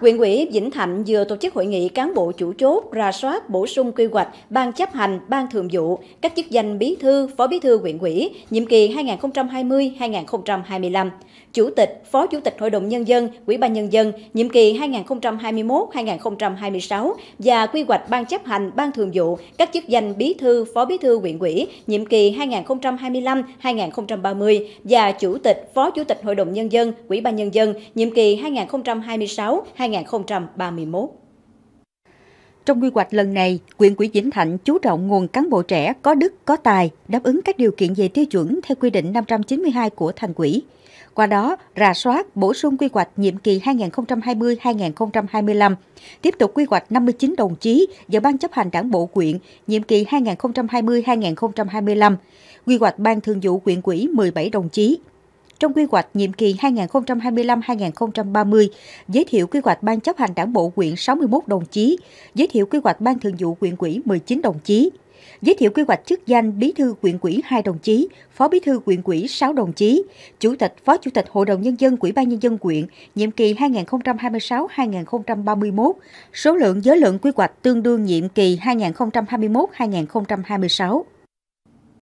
Quyện ủy Vĩnh Thạnh vừa tổ chức hội nghị cán bộ chủ chốt ra soát bổ sung quy hoạch ban chấp hành, ban thường vụ, các chức danh bí thư, phó bí thư quyện ủy nhiệm kỳ 2020-2025, chủ tịch, phó chủ tịch Hội đồng nhân dân, Ủy ban nhân dân nhiệm kỳ 2021-2026 và quy hoạch ban chấp hành, ban thường vụ, các chức danh bí thư, phó bí thư quyện ủy nhiệm kỳ 2025-2030 và chủ tịch, phó chủ tịch Hội đồng nhân dân, Ủy ban nhân dân nhiệm kỳ 2026 2026 2031. Trong quy hoạch lần này, quyện Quỹ Vĩnh Thạnh chú trọng nguồn cán bộ trẻ có đức, có tài, đáp ứng các điều kiện về tiêu chuẩn theo quy định 592 của thành quỹ. Qua đó, rà soát, bổ sung quy hoạch nhiệm kỳ 2020-2025, tiếp tục quy hoạch 59 đồng chí và Ban chấp hành đảng bộ quyện nhiệm kỳ 2020-2025, quy hoạch Ban thường vụ quyện quỹ 17 đồng chí trong quy hoạch nhiệm kỳ 2025-2030, giới thiệu quy hoạch Ban chấp hành đảng bộ quyện 61 đồng chí, giới thiệu quy hoạch Ban thường vụ quyện quỹ 19 đồng chí, giới thiệu quy hoạch chức danh bí thư quyện quỹ 2 đồng chí, phó bí thư quyện quỹ 6 đồng chí, chủ tịch, phó chủ tịch Hội đồng nhân dân quỹ ban nhân dân quyện nhiệm kỳ 2026-2031. Số lượng giới lượng quy hoạch tương đương nhiệm kỳ 2021-2026.